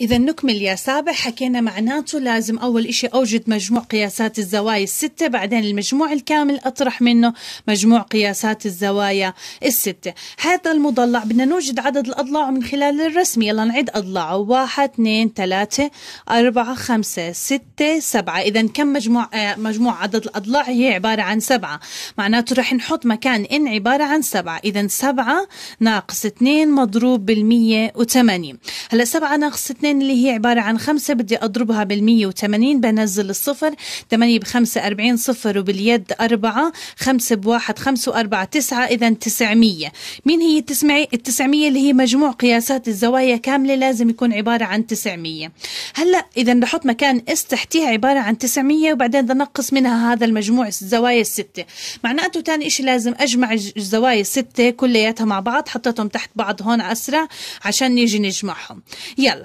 إذا نكمل يا سابع حكينا معناته لازم أول إشي أوجد مجموع قياسات الزوايا الستة بعدين المجموع الكامل أطرح منه مجموع قياسات الزوايا الستة هذا المضلع بدنا نوجد عدد الأضلاع من خلال الرسم يلا نعد أضلاعه واحد اثنين ثلاثة أربعة خمسة ستة سبعة إذا كم مجموع آه، مجموع عدد الأضلاع هي عبارة عن سبعة معناته رح نحط مكان إن عبارة عن سبعة إذا سبعة ناقص اثنين مضروب بالمية وثمانين هلا سبعة ناقص اثنين اللي هي عبارة عن خمسة بدي أضربها بالمية وثمانين بنزل الصفر ثمانية بخمسة أربعين صفر وباليد أربعة خمسة بواحد خمسة وأربعة تسعة إذا تسعمية مين هي التسمعي التسعمية اللي هي مجموع قياسات الزوايا كاملة لازم يكون عبارة عن تسعمية هلأ إذا بحط مكان اس تحتيها عبارة عن تسعمية وبعدين بنقص منها هذا المجموع الزوايا الستة معناته تاني إشي لازم أجمع الزوايا الستة كلياتها مع بعض حطيتهم تحت بعض هون أسرع عشان نيجي نجمعهم يلا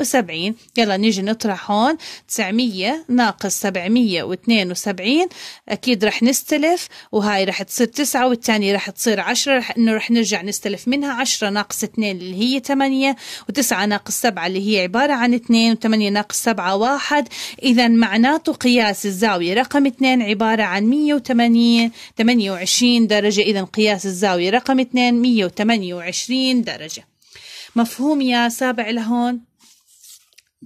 وسبعين يلا نيجي نطرح هون تسعمية ناقص سبعمية واثنين وسبعين أكيد رح نستلف وهاي رح تصير تسعة والتانية رح تصير عشرة رح إنه رح نرجع نستلف منها عشرة ناقص اثنين اللي هي ثمانية وتسعة ناقص سبعة اللي هي عبارة عن اثنين وثمانية ناقص سبعة واحد إذا معناته قياس الزاوية رقم اثنين عبارة عن مية 28 وعشرين درجة إذا قياس الزاوية رقم اثنين مية وعشرين درجة مفهوم يا سابع لهون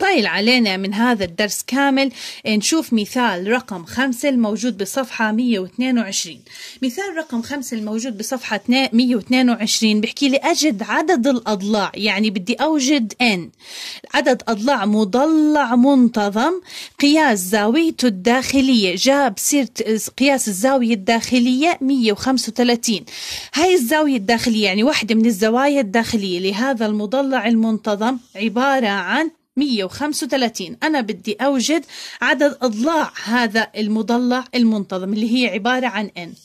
طيل علينا من هذا الدرس كامل إيه، نشوف مثال رقم خمسة الموجود بصفحة 122 مثال رقم خمسة الموجود بصفحة 122 بحكي لي أجد عدد الأضلاع يعني بدي أوجد N عدد أضلاع مضلع منتظم قياس زاويته الداخلية جاب سيرة قياس الزاوية الداخلية 135 هاي الزاوية الداخلية يعني واحدة من الزوايا الداخلية لهذا المضلع المنتظم عبارة عن 135 أنا بدي أوجد عدد أضلاع هذا المضلع المنتظم اللي هي عبارة عن N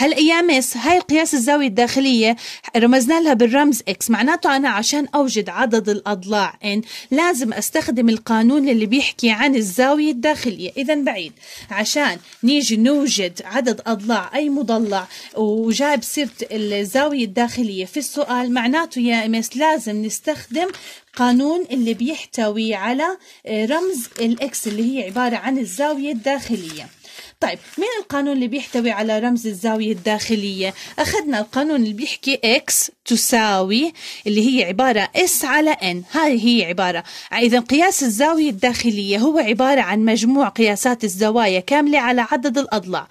هالقيامس هاي قياس الزاوية الداخلية رمزنا لها بالرمز اكس معناته أنا عشان أوجد عدد الأضلاع ان لازم أستخدم القانون اللي بيحكي عن الزاوية الداخلية إذا بعيد عشان نيجي نوجد عدد أضلاع أي مضلع وجاب سيرة الزاوية الداخلية في السؤال معناته يا إمس لازم نستخدم قانون اللي بيحتوي على آه، رمز الإكس اللي هي عبارة عن الزاوية الداخلية طيب مين القانون اللي بيحتوي على رمز الزاوية الداخلية أخذنا القانون اللي بيحكي x تساوي اللي هي عبارة s على n هاي هي عبارة إذا قياس الزاوية الداخلية هو عبارة عن مجموع قياسات الزوايا كاملة على عدد الأضلاع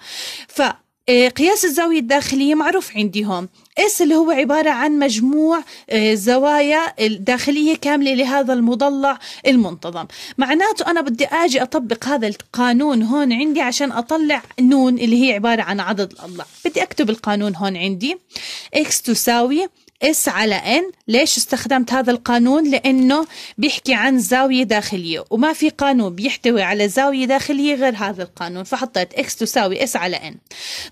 ف إيه، قياس الزاوية الداخلية معروف عندي هون اس اللي هو عباره عن مجموع آه، زوايا الداخليه كامله لهذا المضلع المنتظم معناته انا بدي اجي اطبق هذا القانون هون عندي عشان اطلع نون اللي هي عباره عن عدد الاضلاع بدي اكتب القانون هون عندي اكس تساوي اس على ان ليش استخدمت هذا القانون لانه بيحكي عن زاويه داخليه وما في قانون بيحتوي على زاويه داخليه غير هذا القانون فحطيت اكس تساوي اس على ان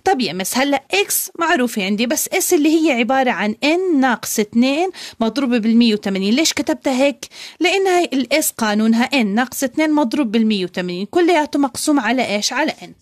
طب يا مس هلا اكس معروفه عندي بس اس اللي هي عباره عن ان ناقص 2 مضروبه بال 180 ليش كتبتها هيك لانها الاس قانونها ان ناقص 2 مضروب بال 180 كلياته مقسوم على ايش على ان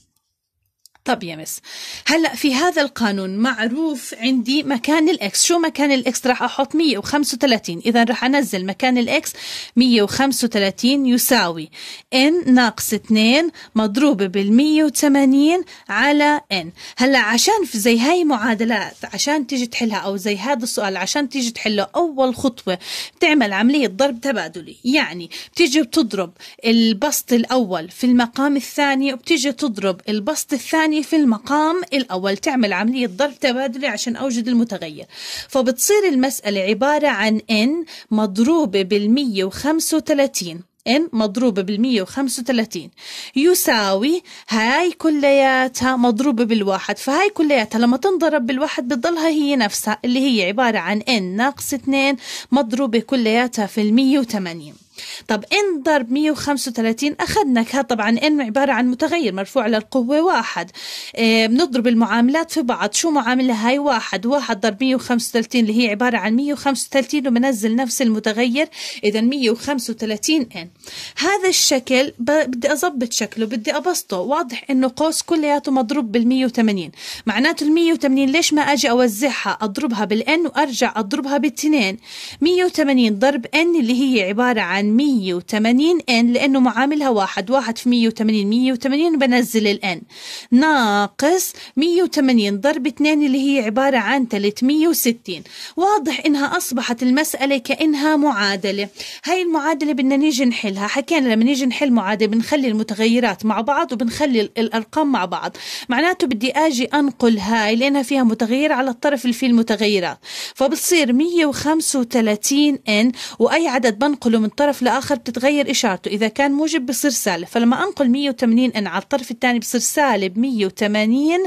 طب يا مس هلا في هذا القانون معروف عندي مكان الاكس شو مكان الاكس راح احط 135 اذا راح انزل مكان الاكس 135 يساوي ان ناقص 2 مضروب بال 180 على ان هلا عشان في زي هاي معادلات عشان تيجي تحلها او زي هذا السؤال عشان تيجي تحله اول خطوه بتعمل عمليه ضرب تبادلي يعني بتيجي بتضرب البسط الاول في المقام الثاني وبتيجي تضرب البسط الثاني الثاني في المقام الأول تعمل عملية ضرب تبادلي عشان أوجد المتغير فبتصير المسألة عبارة عن n مضروبة بالمية وخمسة وثلاثين n مضروبة بالمية وخمسة وثلاثين يساوي هاي كلياتها مضروبة بالواحد فهاي كلياتها لما تنضرب بالواحد بتضلها هي نفسها اللي هي عبارة عن n ناقص 2 مضروبة كلياتها في المية وثمانين طب ان ضرب 135 اخذنا كها طبعا ان عبارة عن متغير مرفوع للقوة واحد إيه بنضرب المعاملات في بعض شو معاملة هاي واحد واحد ضرب 135 اللي هي عبارة عن 135 وبنزل نفس المتغير اذا 135 ان هذا الشكل بدي اظبط شكله بدي ابسطه واضح انه قوس كلياته مضروب بال 180 معناته ال 180 ليش ما اجي اوزعها اضربها بالان وارجع اضربها بالتنين 180 ضرب ان اللي هي عبارة عن 180 ان لانه معاملها واحد واحد في 180 180 بنزل الان ناقص 180 ضرب 2 اللي هي عبارة عن 360 واضح انها اصبحت المسألة كانها معادلة هاي المعادلة بدنا نيجي نحلها حكينا لما نيجي نحل معادلة بنخلي المتغيرات مع بعض وبنخلي الارقام مع بعض معناته بدي اجي انقل هاي لانها فيها متغير على الطرف اللي فيه المتغيرات فبتصير 135 ان واي عدد بنقله من طرف طرف لآخر بتتغير إشارته إذا كان موجب بصير سالب فلما أنقل 180 إن على الطرف الثاني بصير سالب 180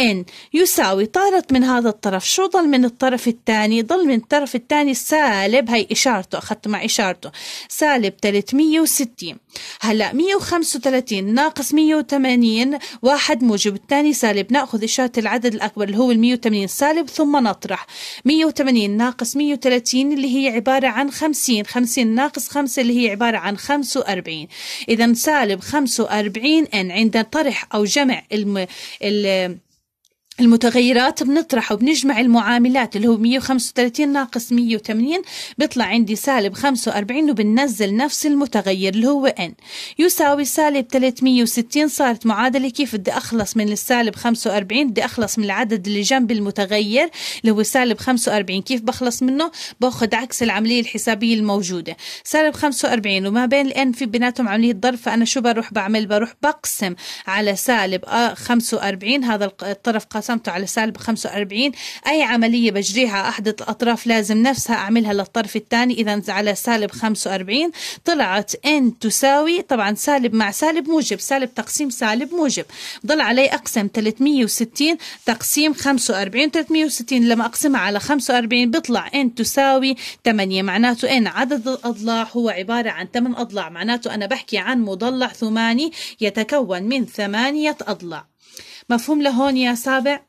إن يساوي طارت من هذا الطرف شو ضل من الطرف الثاني ضل من الطرف الثاني سالب هي إشارته أخذت مع إشارته سالب 360 هلا 135 ناقص 180 واحد موجب الثاني سالب ناخذ إشارة العدد الأكبر اللي هو ال 180 سالب ثم نطرح 180 ناقص 130 اللي هي عبارة عن 50 50 ناقص 50 خمسة اللي هي عبارة عن 45 إذا سالب 45 إن عند طرح أو جمع الم... الم... المتغيرات بنطرح وبنجمع المعاملات اللي هو 135 ناقص 180 بيطلع عندي سالب 45 وبننزل نفس المتغير اللي هو n يساوي سالب 360 صارت معادلة كيف بدي أخلص من السالب 45 بدي أخلص من العدد اللي جنب المتغير اللي هو سالب 45 كيف بخلص منه باخذ عكس العملية الحسابية الموجودة سالب 45 وما بين الان في بيناتهم عملية ضرب فأنا شو بروح بعمل بروح بقسم على سالب 45 آه هذا الطرف قاسم قسمته على سالب 45 أي عملية بجريها أحد الأطراف لازم نفسها أعملها للطرف الثاني إذا على سالب 45 طلعت n تساوي طبعا سالب مع سالب موجب سالب تقسيم سالب موجب ضل علي أقسم 360 تقسيم 45 360 لما أقسمها على 45 بيطلع n تساوي 8 معناته n عدد الأضلاع هو عبارة عن 8 أضلاع معناته أنا بحكي عن مضلع ثماني يتكون من ثمانية أضلاع مفهوم لهون يا سابع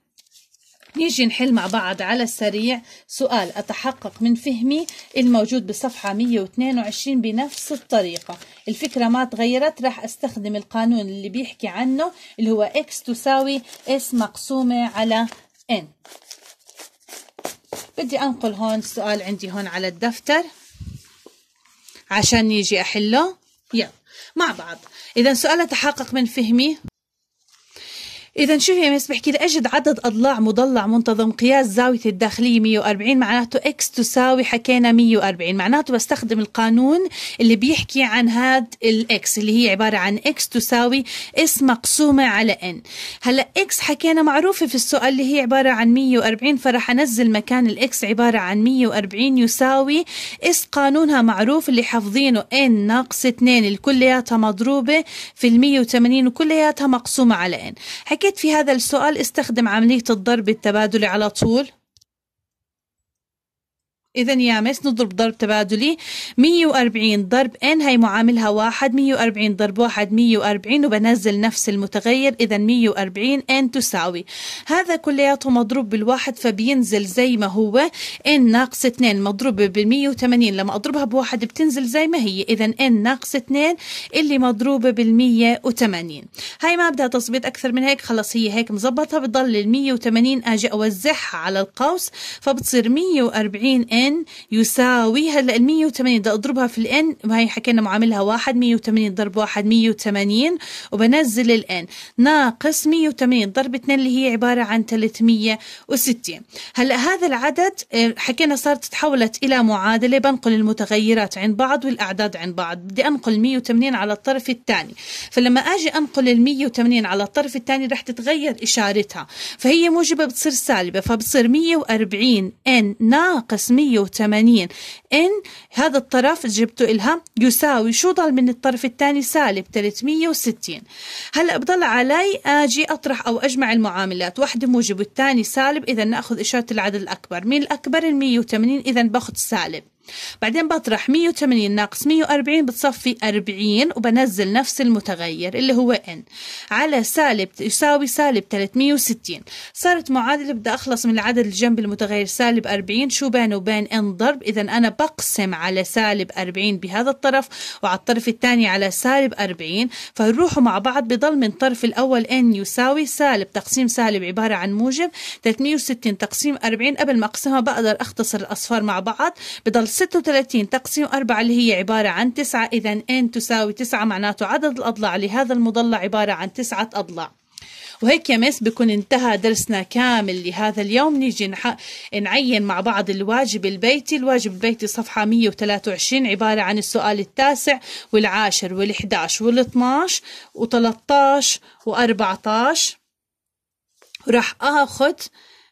نيجي نحل مع بعض على السريع سؤال أتحقق من فهمي الموجود بصفحة 122 بنفس الطريقة الفكرة ما تغيرت راح أستخدم القانون اللي بيحكي عنه اللي هو x تساوي s مقسومة على n بدي أنقل هون السؤال عندي هون على الدفتر عشان نيجي أحله يلا مع بعض إذا سؤال أتحقق من فهمي إذا شوفي يا مس بحكي لأجد عدد أضلاع مضلع منتظم قياس زاوية الداخلية 140 معناته إكس تساوي حكينا 140 معناته بستخدم القانون اللي بيحكي عن هذا الإكس اللي هي عبارة عن إكس تساوي اس مقسومة على إن هلا إكس حكينا معروفة في السؤال اللي هي عبارة عن 140 فرح أنزل مكان الإكس عبارة عن 140 يساوي اس قانونها معروف اللي حافظينه إن ناقص 2 الكلياتها مضروبة في ال 180 وكلياتها مقسومة على إن حكينا حاولت في هذا السؤال استخدم عملية الضرب التبادلي على طول إذا يا مس نضرب ضرب تبادلي 140 ضرب n هي معاملها واحد 140 ضرب واحد 140 وبنزل نفس المتغير إذا 140 n تساوي هذا كلياته مضروب بالواحد فبينزل زي ما هو n ناقص 2 مضروب بال 180 لما أضربها بواحد بتنزل زي ما هي إذا n ناقص 2 اللي مضروبة بال 180 هاي ما بدها تظبيط أكثر من هيك خلص هي هيك مظبطة بضل ال 180 أجي أوزعها على القوس فبتصير 140 n ان يساوي هلا ال 180 بدي اضربها في الان وهي حكينا معاملها 1 180 ضرب 1 180 وبنزل الان ناقص 180 ضرب 2 اللي هي عباره عن 360 هلا هذا العدد آه، حكينا صارت تحولت الى معادله بنقل المتغيرات عند بعض والاعداد عند بعض بدي انقل 180 على الطرف الثاني فلما اجي انقل ال 180 على الطرف الثاني رح تتغير اشارتها فهي موجبه بتصير سالبه فبصير 140 ان ناقص 100 180 إن هذا الطرف جبته إلها يساوي شو ضل من الطرف الثاني سالب 360 هلأ بضل علي أجي أطرح أو أجمع المعاملات واحدة موجب والثاني سالب إذا نأخذ إشارة العدد الأكبر من الأكبر ال 180 إذا باخذ سالب بعدين بطرح 180 ناقص 140 بتصفي 40 وبنزل نفس المتغير اللي هو n على سالب يساوي سالب 360 صارت معادلة بدي أخلص من العدد الجنب المتغير سالب 40 شو بينه وبين n ضرب إذا أنا بقسم على سالب 40 بهذا الطرف وعلى الطرف الثاني على سالب 40 فنروحوا مع بعض بضل من الطرف الأول n يساوي سالب تقسيم سالب عبارة عن موجب 360 تقسيم 40 قبل ما أقسمها بقدر أختصر الأصفار مع بعض بضل 36 تقسيم 4 اللي هي عبارة عن 9 إذا n تساوي 9 معناته عدد الأضلاع لهذا المضلع عبارة عن 9 أضلاع وهيك يا مس بكون انتهى درسنا كامل لهذا اليوم نيجي نح... نعين مع بعض الواجب البيتي الواجب البيتي صفحة 123 عبارة عن السؤال التاسع والعاشر وال11 وال12 و13 و14 وراح أخذ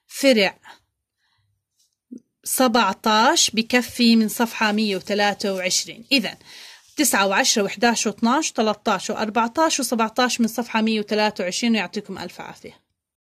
فرع 17 بكفي من صفحة 123 إذا 9 و10 و11 و12 و13 و14 و17 من صفحة 123 ويعطيكم ألف عافية